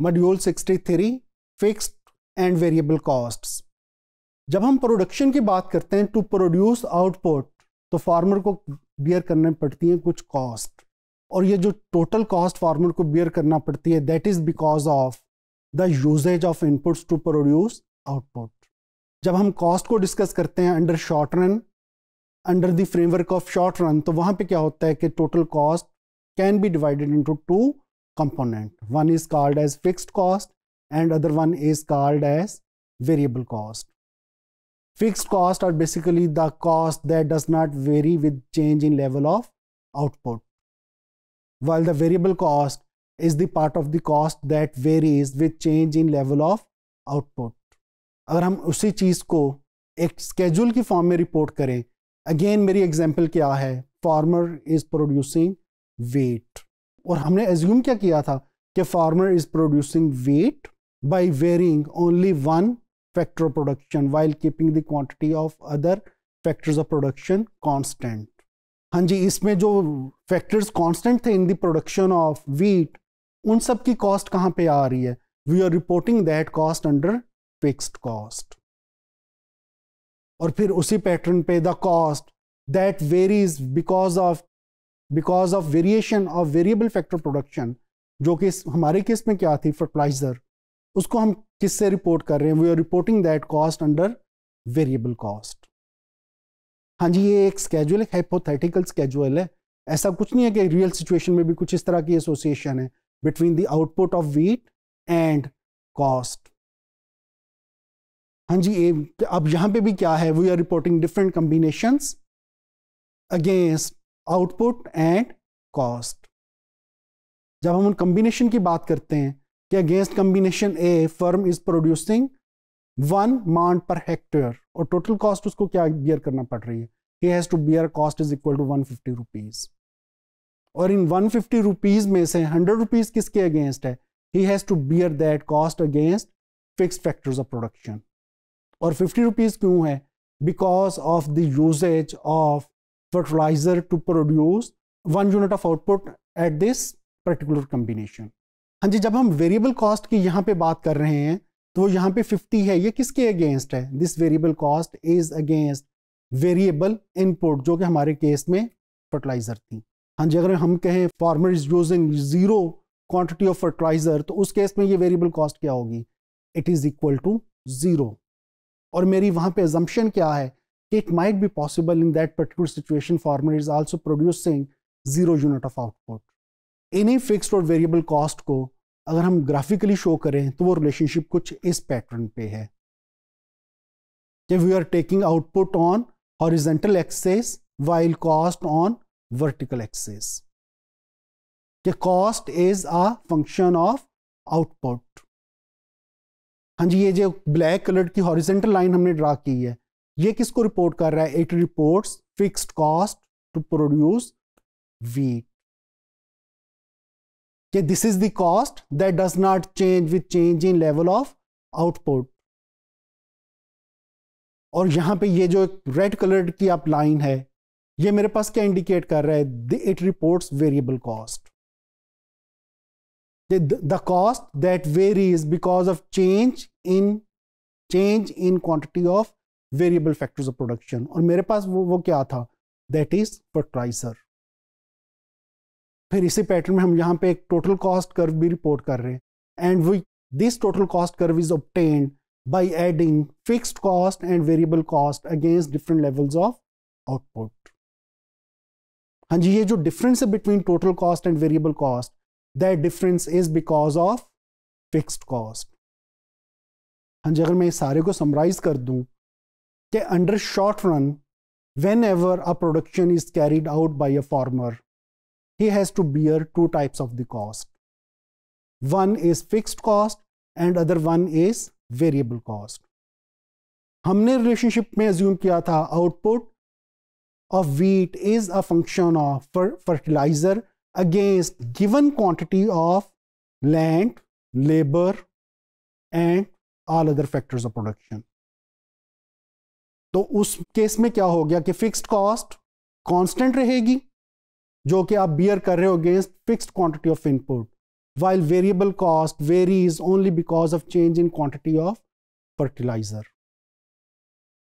Module 63 fixed and variable costs जब हम production की बात करते हैं टू प्रोड्यूस आउटपुट तो फार्मर को बियर करने पड़ती हैं कुछ कॉस्ट और ये जो टोटल कॉस्ट फार्मर को बियर करना पड़ती है that is because of the usage of inputs to produce output जब हम कॉस्ट को डिस्कस करते हैं under short run under the framework of short run तो वहां पे क्या होता है कि total cost can be divided into two component. One is called as fixed cost and other one is called as variable cost. Fixed cost are basically the cost that does not vary with change in level of output. While the variable cost is the part of the cost that varies with change in level of output. agar hum usi cheez ko ek schedule ki form mein report kare again meri example kya hai farmer is producing wheat और हमने assume क्या किया था कि farmer is producing wheat by varying only one factor of production while keeping the quantity of other factors of production constant हाँ जी इसमें जो फैक्टर्स कॉन्स्टेंट थे in the production of wheat उन सब की कॉस्ट कहाँ पे आ रही है we are reporting that cost under fixed cost और फिर उसी पैटर्न पे the cost that varies because of because of variation of variable factor production जो कि हमारे केस में क्या थी फर्टिलाइजर उसको हम किससे रिपोर्ट कर रहे हैं we are reporting that cost under variable cost हाँ जी ये एक स्केजुअल एक हाइपोथेटिकल स्केजुअल है ऐसा कुछ नहीं है कि रियल सिचुएशन में भी कुछ इस तरह की एसोसिएशन है between the output of wheat and cost हाँ जी ये अब यहाँ पे भी क्या है we are reporting different combination against output and cost जब हम उन कंबिनेशन की बात करते हैं कि against combination a firm is producing one maund per hectare और टोटल कॉस्ट उसको क्या बियर करना पड़ रही है he has to bear cost is equal to one fifty rupees और इन वन फिफ्टी रुपीज़ में से हंड्रेड रुपीज़ किसके अगेंस्ट है he has to bear that cost against fix factors of production और फिफ्टी रुपीज़ क्यों है because of the usage of fertilizer to produce one unit of output at this particular combination हाँ जी जब हम variable cost की यहाँ पे बात कर रहे हैं तो वो यहाँ पे फिफ्टी है ये किसके अगेंस्ट है this variable cost is against variable input जो कि हमारे केस में फर्टिलाइजर थी हाँ जी अगर हम कहें farmer is using zero quantity of fertilizer तो उस केस में ये वेरिएबल कॉस्ट क्या होगी it is equal to zero और मेरी वहां पे एजम्पन क्या है it might be possible in that particular situation farmer is also producing zero unit of output. इन्हीं फिक्स्ड और वेरिएबल कॉस्ट को अगर हम ग्राफिकली शो करें तो वो रिलेशनशिप कुछ इस पैटर्न पे है कि we are taking output on horizontal axis while cost on vertical axis कि cost is a function of output हाँ जी ये जो ब्लैक कलर की हॉरिजेंटल लाइन हमने ड्रा की है ये किसको रिपोर्ट कर रहा है it report fixed cost to produce wheat कि this is the cost that does not change with change in level of output और यहां पे ये जो रेड कलर की आप लाइन है ये मेरे पास क्या इंडिकेट कर रहा है it reports variable cost the cost that varies because of change in change in quantity of variable factors of production और मेरे पास वो वो क्या था दैट इज फर्टिलाइजर फिर इसी पैटर्न में हम यहाँ पे एक टोटल कॉस्ट कर्व भी रिपोर्ट कर रहे हैं and we this total cost curve is obtained by adding fixed cost and variable cost against different levels of output हाँ जी ये जो डिफरेंस है between total cost and variable cost that difference is because of fixed cost हाँ जी अगर मैं सारे को समराइज कर दूं under short run, whenever a production is carried out by a farmer, he has to bear two types of the cost. One is fixed cost and other one is variable cost. हमने relationship में assume किया था output of wheat is a function of against given quantity of land, labor, and all other factors of production. तो उस case में क्या हो गया कि फिक्स्ड कॉस्ट कांस्टेंट रहेगी जो कि आप बियर कर रहे हो against fixed quantity of input while variable cost varies only because of change in quantity of fertiliser